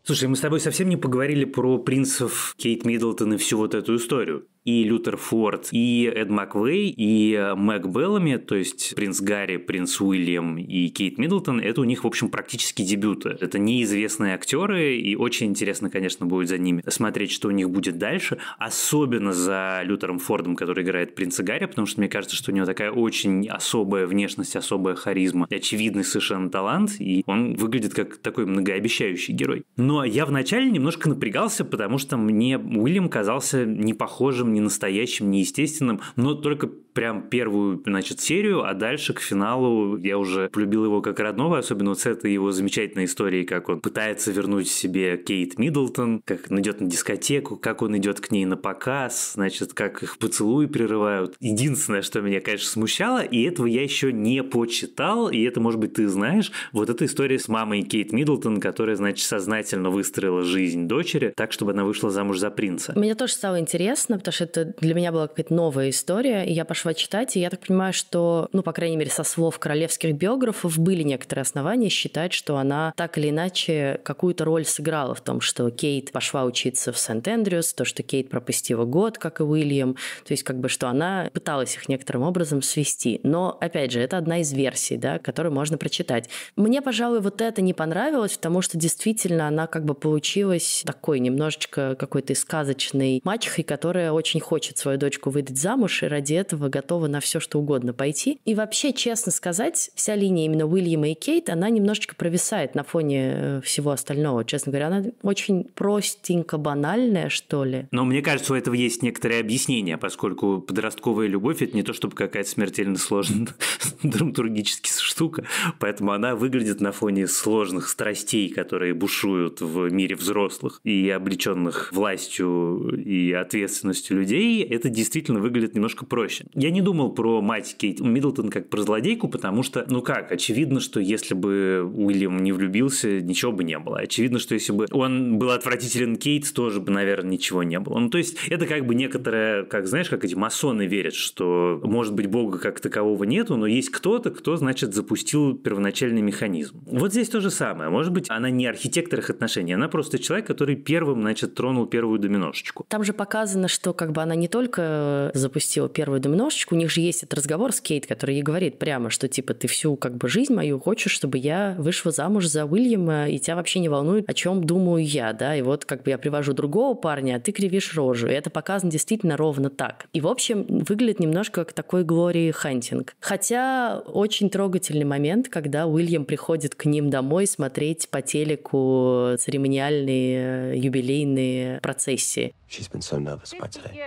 Слушай, мы с тобой совсем не поговорили про принцев Кейт Миддлтон и всю вот эту историю и Лютер Форд, и Эд Маквей, и Мэг Беллами, то есть принц Гарри, принц Уильям и Кейт Миддлтон, это у них, в общем, практически дебюты. Это неизвестные актеры, и очень интересно, конечно, будет за ними смотреть, что у них будет дальше, особенно за Лютером Фордом, который играет принца Гарри, потому что мне кажется, что у него такая очень особая внешность, особая харизма, очевидный совершенно талант, и он выглядит как такой многообещающий герой. Но я вначале немножко напрягался, потому что мне Уильям казался не похожим не настоящим, не естественным, но только прям первую, значит, серию, а дальше к финалу я уже полюбил его как родного, особенно вот с этой его замечательной историей, как он пытается вернуть себе Кейт Миддлтон, как он идет на дискотеку, как он идет к ней на показ, значит, как их поцелуи прерывают. Единственное, что меня, конечно, смущало, и этого я еще не почитал, и это, может быть, ты знаешь, вот эта история с мамой Кейт Миддлтон, которая, значит, сознательно выстроила жизнь дочери так, чтобы она вышла замуж за принца. Мне тоже стало интересно, потому что что это для меня была какая-то новая история, и я пошла читать, и я так понимаю, что, ну, по крайней мере, со слов королевских биографов были некоторые основания считать, что она так или иначе какую-то роль сыграла в том, что Кейт пошла учиться в Сент-Эндрюс, то, что Кейт пропустила год, как и Уильям, то есть как бы, что она пыталась их некоторым образом свести. Но, опять же, это одна из версий, да, которую можно прочитать. Мне, пожалуй, вот это не понравилось, потому что действительно она как бы получилась такой немножечко какой-то сказочной мачехой, которая очень очень хочет свою дочку выдать замуж и ради этого готова на все что угодно пойти. И вообще, честно сказать, вся линия именно Уильяма и Кейт, она немножечко провисает на фоне э, всего остального. Честно говоря, она очень простенько банальная, что ли. Но мне кажется, у этого есть некоторые объяснения, поскольку подростковая любовь – это не то, чтобы какая-то смертельно сложная [LAUGHS] драматургически штука, поэтому она выглядит на фоне сложных страстей, которые бушуют в мире взрослых и облеченных властью и ответственностью людей это действительно выглядит немножко проще. Я не думал про мать Кейт Миддлтон как про злодейку, потому что, ну как, очевидно, что если бы Уильям не влюбился, ничего бы не было. Очевидно, что если бы он был отвратителен Кейт, тоже бы, наверное, ничего не было. Ну то есть это как бы некоторое, как знаешь, как эти масоны верят, что может быть Бога как такового нету, но есть кто-то, кто, значит, запустил первоначальный механизм. Вот здесь то же самое. Может быть, она не архитектор их отношений, она просто человек, который первым, значит, тронул первую доминошечку. Там же показано, что как как бы она не только э, запустила первую доминошечку, у них же есть этот разговор с Кейт, который ей говорит прямо, что типа ты всю как бы жизнь мою хочешь, чтобы я вышла замуж за Уильяма, и тебя вообще не волнует, о чем думаю я, да, и вот как бы я привожу другого парня, а ты кривишь рожу. И это показано действительно ровно так. И в общем выглядит немножко как такой Глории Хантинг. Хотя очень трогательный момент, когда Уильям приходит к ним домой смотреть по телеку церемониальные э, юбилейные процессии. She's been so nervous by today.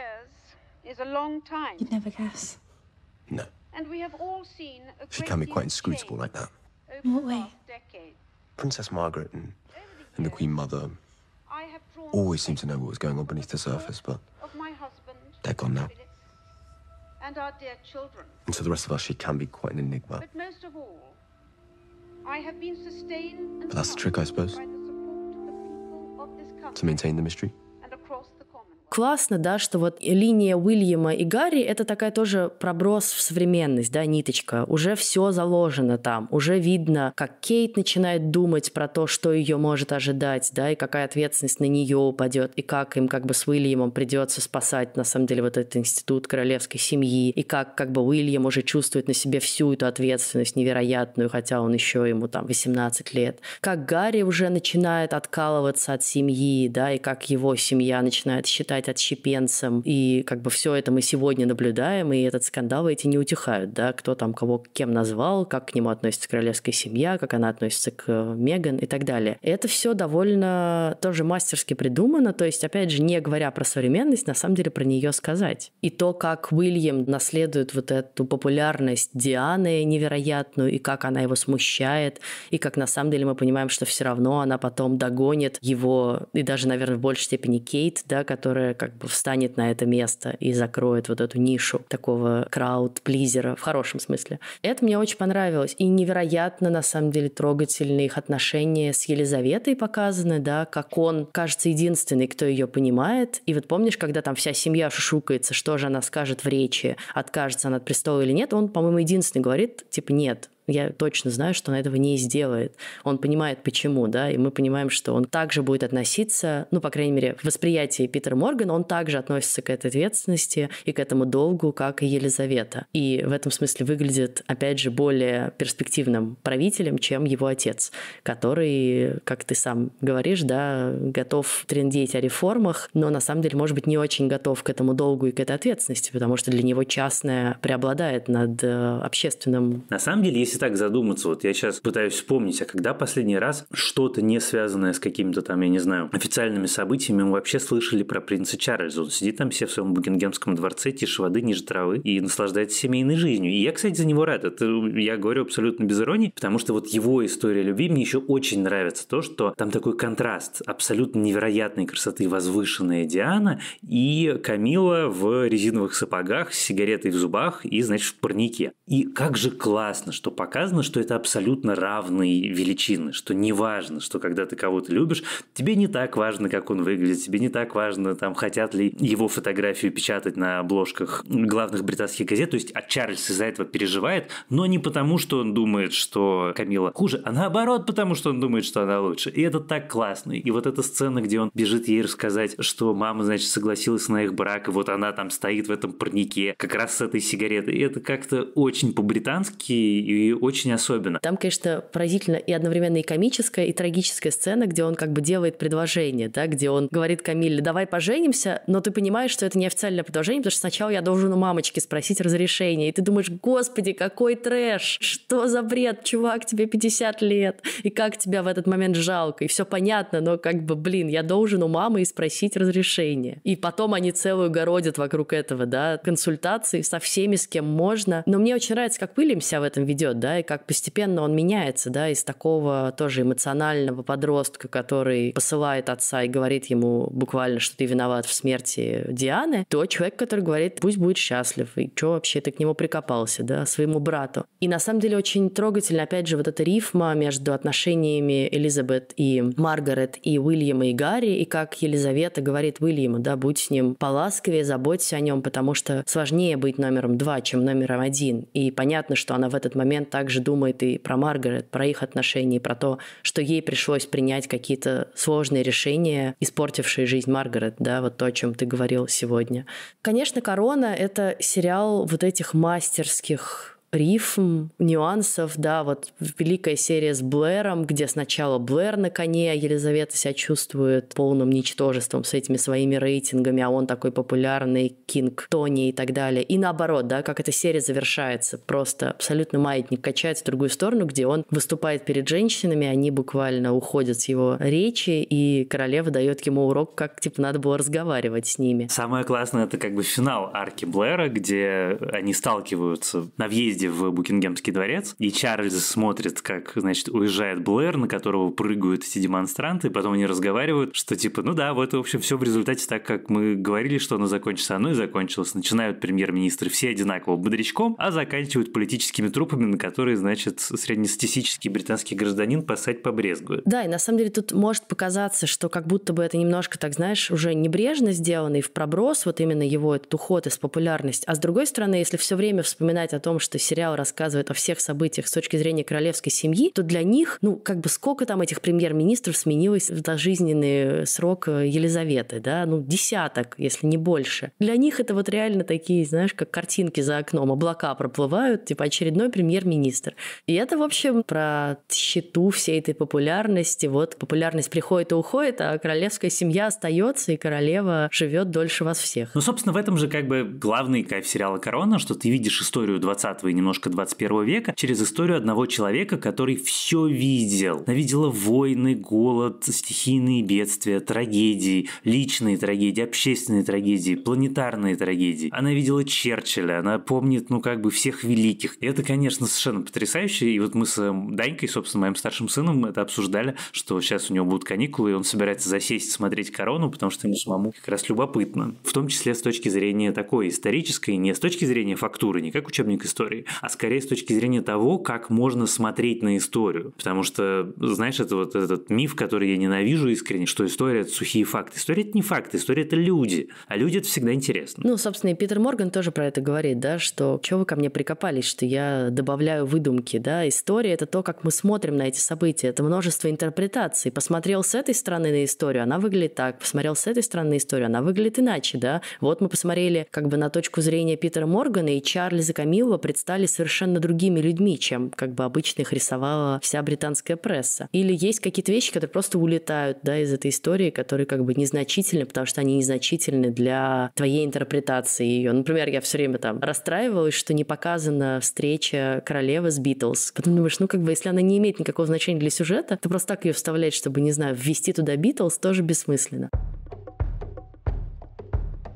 is a long time. You'd never guess. No. And we have all seen She can be quite inscrutable like that. In what way? Princess Margaret and, and the Queen Mother always seem to know what was going on beneath the surface, but they're gone now. And our dear children. And to the rest of us, she can be quite an enigma. But most of all, I have been sustained. But that's the trick, I suppose. To maintain the mystery. классно, да, что вот линия Уильяма и Гарри — это такая тоже проброс в современность, да, ниточка. Уже все заложено там, уже видно, как Кейт начинает думать про то, что ее может ожидать, да, и какая ответственность на нее упадет, и как им как бы с Уильямом придется спасать, на самом деле, вот этот институт королевской семьи, и как как бы Уильям уже чувствует на себе всю эту ответственность невероятную, хотя он еще ему там 18 лет. Как Гарри уже начинает откалываться от семьи, да, и как его семья начинает считать стать отщепенцем. И как бы все это мы сегодня наблюдаем, и этот скандал эти не утихают, да, кто там кого кем назвал, как к нему относится королевская семья, как она относится к э, Меган и так далее. это все довольно тоже мастерски придумано, то есть, опять же, не говоря про современность, на самом деле про нее сказать. И то, как Уильям наследует вот эту популярность Дианы невероятную, и как она его смущает, и как на самом деле мы понимаем, что все равно она потом догонит его, и даже, наверное, в большей степени Кейт, да, которая которая как бы встанет на это место и закроет вот эту нишу такого крауд-плизера в хорошем смысле. Это мне очень понравилось. И невероятно, на самом деле, трогательные их отношения с Елизаветой показаны, да, как он, кажется, единственный, кто ее понимает. И вот помнишь, когда там вся семья шушукается, что же она скажет в речи, откажется она от престола или нет, он, по-моему, единственный говорит, типа, нет, я точно знаю, что он этого не сделает. Он понимает, почему, да, и мы понимаем, что он также будет относиться, ну, по крайней мере, в восприятии Питера Моргана, он также относится к этой ответственности и к этому долгу, как и Елизавета. И в этом смысле выглядит, опять же, более перспективным правителем, чем его отец, который, как ты сам говоришь, да, готов трендеть о реформах, но на самом деле, может быть, не очень готов к этому долгу и к этой ответственности, потому что для него частное преобладает над э, общественным. На самом деле, если если так задуматься, вот я сейчас пытаюсь вспомнить, а когда последний раз что-то не связанное с какими-то там, я не знаю, официальными событиями мы вообще слышали про принца Чарльза? Он сидит там все в своем Букингемском дворце, тише воды, ниже травы и наслаждается семейной жизнью. И я, кстати, за него рад. Это я говорю абсолютно без иронии, потому что вот его история любви мне еще очень нравится. То, что там такой контраст абсолютно невероятной красоты возвышенная Диана и Камила в резиновых сапогах с сигаретой в зубах и, значит, в парнике. И как же классно, что по показано, что это абсолютно равные величины, что неважно, что когда ты кого-то любишь, тебе не так важно, как он выглядит, тебе не так важно, там, хотят ли его фотографию печатать на обложках главных британских газет, то есть а Чарльз из-за этого переживает, но не потому, что он думает, что Камила хуже, а наоборот, потому что он думает, что она лучше. И это так классно. И вот эта сцена, где он бежит ей рассказать, что мама, значит, согласилась на их брак, и вот она там стоит в этом парнике, как раз с этой сигаретой. И это как-то очень по-британски, и очень особенно. Там, конечно, поразительно и одновременно и комическая, и трагическая сцена, где он как бы делает предложение, да, где он говорит Камиле, давай поженимся, но ты понимаешь, что это неофициальное предложение, потому что сначала я должен у мамочки спросить разрешение, и ты думаешь, господи, какой трэш, что за бред, чувак, тебе 50 лет, и как тебя в этот момент жалко, и все понятно, но как бы, блин, я должен у мамы и спросить разрешение. И потом они целую городят вокруг этого, да, консультации со всеми, с кем можно. Но мне очень нравится, как Уильям себя в этом ведет, да, и как постепенно он меняется, да, из такого тоже эмоционального подростка, который посылает отца и говорит ему буквально, что ты виноват в смерти Дианы, то человек, который говорит, пусть будет счастлив, и что вообще ты к нему прикопался, да, своему брату. И на самом деле очень трогательно, опять же, вот эта рифма между отношениями Элизабет и Маргарет, и Уильяма, и Гарри, и как Елизавета говорит Уильяму, да, будь с ним поласковее, заботься о нем, потому что сложнее быть номером два, чем номером один. И понятно, что она в этот момент также думает и про Маргарет, про их отношения, и про то, что ей пришлось принять какие-то сложные решения, испортившие жизнь Маргарет, да, вот то, о чем ты говорил сегодня. Конечно, «Корона» — это сериал вот этих мастерских рифм, нюансов, да, вот великая серия с Блэром, где сначала Блэр на коне, а Елизавета себя чувствует полным ничтожеством с этими своими рейтингами, а он такой популярный, Кинг, Тони и так далее. И наоборот, да, как эта серия завершается, просто абсолютно маятник качается в другую сторону, где он выступает перед женщинами, они буквально уходят с его речи, и королева дает ему урок, как, типа, надо было разговаривать с ними. Самое классное — это как бы финал арки Блэра, где они сталкиваются на въезде въезде в Букингемский дворец, и Чарльз смотрит, как, значит, уезжает Блэр, на которого прыгают эти демонстранты, и потом они разговаривают, что типа, ну да, вот, в общем, все в результате так, как мы говорили, что оно закончится, оно и закончилось. Начинают премьер-министры все одинаково бодрячком, а заканчивают политическими трупами, на которые, значит, среднестатистический британский гражданин пасать побрезгует. Да, и на самом деле тут может показаться, что как будто бы это немножко, так знаешь, уже небрежно сделано и в проброс, вот именно его этот уход из популярности. А с другой стороны, если все время вспоминать о том, что сериал рассказывает о всех событиях с точки зрения королевской семьи, то для них, ну, как бы сколько там этих премьер-министров сменилось в дожизненный срок э, Елизаветы, да, ну, десяток, если не больше. Для них это вот реально такие, знаешь, как картинки за окном, облака проплывают, типа очередной премьер-министр. И это, в общем, про счету всей этой популярности. Вот популярность приходит и уходит, а королевская семья остается, и королева живет дольше вас всех. Ну, собственно, в этом же как бы главный кайф сериала «Корона», что ты видишь историю 20 и немножко 21 века через историю одного человека, который все видел. Она видела войны, голод, стихийные бедствия, трагедии, личные трагедии, общественные трагедии, планетарные трагедии. Она видела Черчилля, она помнит, ну, как бы всех великих. И это, конечно, совершенно потрясающе. И вот мы с э, Данькой, собственно, моим старшим сыном, это обсуждали, что сейчас у него будут каникулы, и он собирается засесть смотреть «Корону», потому что ему самому как раз любопытно. В том числе с точки зрения такой исторической, не с точки зрения фактуры, не как учебник истории, а скорее с точки зрения того, как можно смотреть на историю. Потому что, знаешь, это вот этот миф, который я ненавижу искренне, что история – это сухие факты. История – это не факты, история – это люди. А люди – это всегда интересно. Ну, собственно, и Питер Морган тоже про это говорит, да, что «Чего вы ко мне прикопались, что я добавляю выдумки, да? История – это то, как мы смотрим на эти события. Это множество интерпретаций. Посмотрел с этой стороны на историю, она выглядит так. Посмотрел с этой стороны на историю, она выглядит иначе, да? Вот мы посмотрели как бы на точку зрения Питера Моргана, и Чарльза Камилова представили стали совершенно другими людьми, чем как бы обычно их рисовала вся британская пресса. Или есть какие-то вещи, которые просто улетают да, из этой истории, которые как бы незначительны, потому что они незначительны для твоей интерпретации ее. Например, я все время там расстраивалась, что не показана встреча королевы с Битлз. Потом думаешь, ну как бы, если она не имеет никакого значения для сюжета, ты просто так ее вставлять, чтобы, не знаю, ввести туда Битлз, тоже бессмысленно.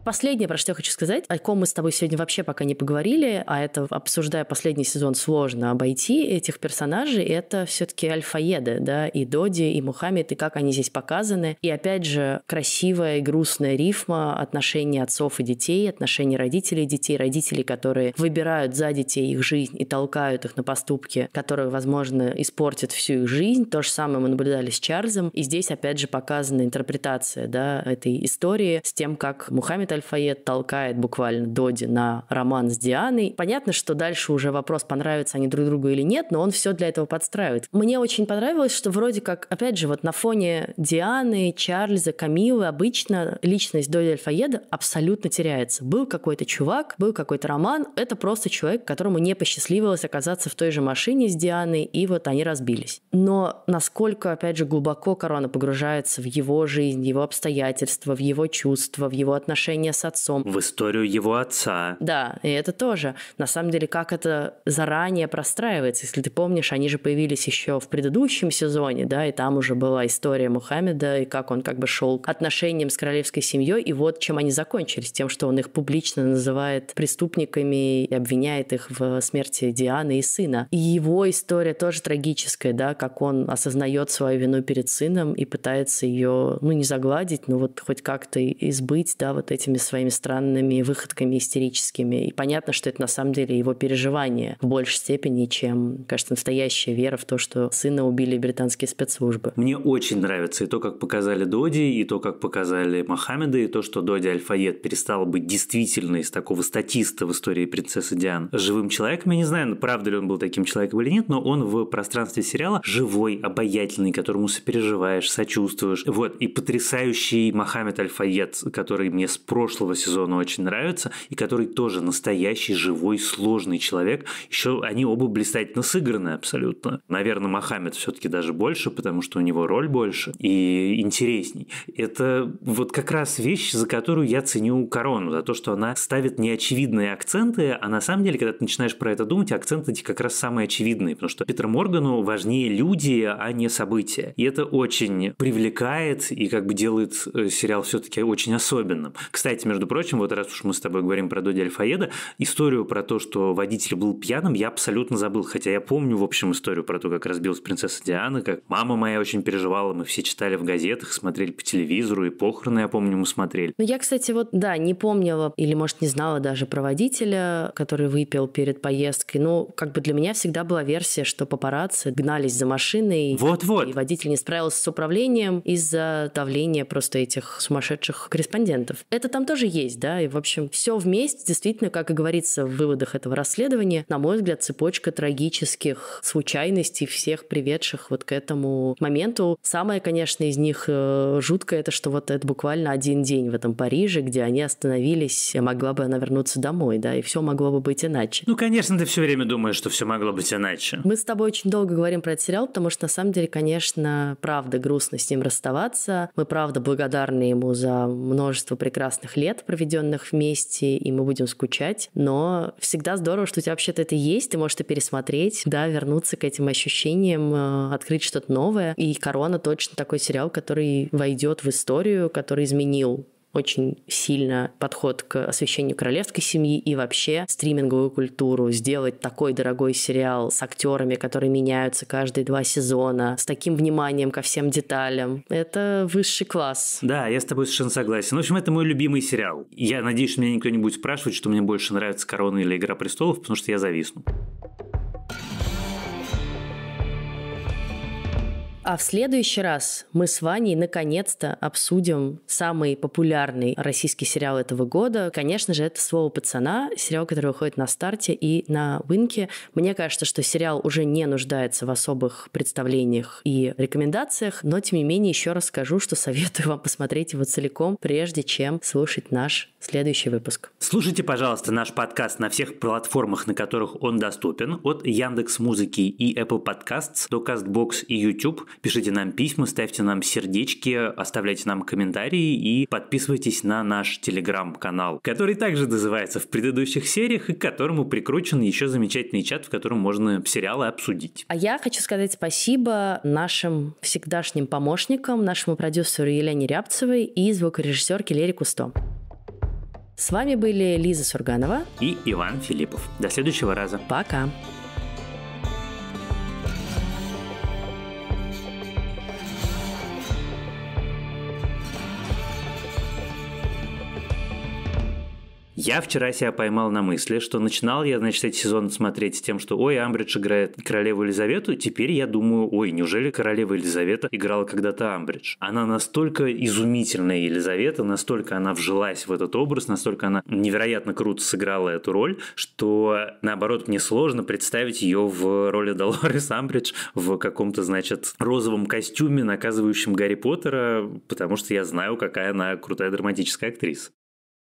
Последнее, про что я хочу сказать, о ком мы с тобой сегодня вообще пока не поговорили, а это, обсуждая последний сезон, сложно обойти этих персонажей, это все-таки альфаеды, да, и Доди, и Мухаммед, и как они здесь показаны. И опять же, красивая и грустная рифма отношений отцов и детей, отношений родителей и детей, родителей, которые выбирают за детей их жизнь и толкают их на поступки, которые, возможно, испортят всю их жизнь. То же самое мы наблюдали с Чарльзом. И здесь, опять же, показана интерпретация да, этой истории с тем, как Мухаммед Альфает толкает буквально Доди на роман с Дианой. Понятно, что дальше уже вопрос, понравятся они друг другу или нет, но он все для этого подстраивает. Мне очень понравилось, что вроде как, опять же, вот на фоне Дианы, Чарльза, Камилы обычно личность Доди Альфаеда абсолютно теряется. Был какой-то чувак, был какой-то роман, это просто человек, которому не посчастливилось оказаться в той же машине с Дианой, и вот они разбились. Но насколько, опять же, глубоко Корона погружается в его жизнь, его обстоятельства, в его чувства, в его отношения отношения с отцом. В историю его отца. Да, и это тоже. На самом деле, как это заранее простраивается. Если ты помнишь, они же появились еще в предыдущем сезоне, да, и там уже была история Мухаммеда, и как он как бы шел к отношениям с королевской семьей, и вот чем они закончились, тем, что он их публично называет преступниками и обвиняет их в смерти Дианы и сына. И его история тоже трагическая, да, как он осознает свою вину перед сыном и пытается ее, ну, не загладить, но вот хоть как-то избыть, да, вот этими этими своими странными выходками истерическими. И понятно, что это на самом деле его переживание в большей степени, чем, кажется, настоящая вера в то, что сына убили британские спецслужбы. Мне очень нравится и то, как показали Доди, и то, как показали Мохаммеда, и то, что Доди Альфаед перестал быть действительно из такого статиста в истории принцессы Диан живым человеком. Я не знаю, правда ли он был таким человеком или нет, но он в пространстве сериала живой, обаятельный, которому сопереживаешь, сочувствуешь. Вот, и потрясающий Мохаммед Альфаед, который мне с прошлого сезона очень нравится, и который тоже настоящий, живой, сложный человек. Еще они оба блистательно сыграны абсолютно. Наверное, Мохаммед все-таки даже больше, потому что у него роль больше и интересней. Это вот как раз вещь, за которую я ценю корону, за то, что она ставит неочевидные акценты, а на самом деле, когда ты начинаешь про это думать, акценты эти как раз самые очевидные, потому что Питер Моргану важнее люди, а не события. И это очень привлекает и как бы делает э, сериал все-таки очень особенным. Кстати, кстати, между прочим, вот раз уж мы с тобой говорим про Доди Альфаеда, историю про то, что водитель был пьяным, я абсолютно забыл. Хотя я помню, в общем, историю про то, как разбилась принцесса Диана, как мама моя очень переживала, мы все читали в газетах, смотрели по телевизору, и похороны, я помню, мы смотрели. Ну, я, кстати, вот, да, не помнила или, может, не знала даже про водителя, который выпил перед поездкой. Ну, как бы для меня всегда была версия, что папарацци гнались за машиной. Вот-вот. И водитель не справился с управлением из-за давления просто этих сумасшедших корреспондентов. Это там тоже есть, да, и, в общем, все вместе, действительно, как и говорится в выводах этого расследования, на мой взгляд, цепочка трагических случайностей всех приведших вот к этому моменту. Самое, конечно, из них э, жуткое, это что вот это буквально один день в этом Париже, где они остановились, могла бы она вернуться домой, да, и все могло бы быть иначе. Ну, конечно, ты все время думаешь, что все могло быть иначе. Мы с тобой очень долго говорим про этот сериал, потому что на самом деле, конечно, правда грустно с ним расставаться. Мы правда благодарны ему за множество прекрасных богатых лет, проведенных вместе, и мы будем скучать. Но всегда здорово, что у тебя вообще-то это есть, ты можешь это пересмотреть, да, вернуться к этим ощущениям, э, открыть что-то новое. И «Корона» точно такой сериал, который войдет в историю, который изменил очень сильно подход к освещению королевской семьи и вообще стриминговую культуру, сделать такой дорогой сериал с актерами, которые меняются каждые два сезона, с таким вниманием ко всем деталям. Это высший класс. Да, я с тобой совершенно согласен. В общем, это мой любимый сериал. Я надеюсь, что меня никто не будет спрашивать, что мне больше нравится «Корона» или «Игра престолов», потому что я зависну. А в следующий раз мы с Ваней наконец-то обсудим самый популярный российский сериал этого года. Конечно же, это «Слово пацана», сериал, который выходит на старте и на вынке. Мне кажется, что сериал уже не нуждается в особых представлениях и рекомендациях, но, тем не менее, еще раз скажу, что советую вам посмотреть его целиком, прежде чем слушать наш следующий выпуск. Слушайте, пожалуйста, наш подкаст на всех платформах, на которых он доступен, от Яндекс Музыки и Apple Podcasts до CastBox и YouTube – пишите нам письма, ставьте нам сердечки, оставляйте нам комментарии и подписывайтесь на наш телеграм-канал, который также называется в предыдущих сериях и к которому прикручен еще замечательный чат, в котором можно сериалы обсудить. А я хочу сказать спасибо нашим всегдашним помощникам, нашему продюсеру Елене Рябцевой и звукорежиссерке Лере Кусто. С вами были Лиза Сурганова и Иван Филиппов. До следующего раза. Пока. Я вчера себя поймал на мысли, что начинал я, значит, этот сезон смотреть с тем, что «Ой, Амбридж играет королеву Елизавету», теперь я думаю «Ой, неужели королева Елизавета играла когда-то Амбридж?» Она настолько изумительная Елизавета, настолько она вжилась в этот образ, настолько она невероятно круто сыграла эту роль, что, наоборот, мне сложно представить ее в роли Долорес Амбридж в каком-то, значит, розовом костюме, наказывающем Гарри Поттера, потому что я знаю, какая она крутая драматическая актриса.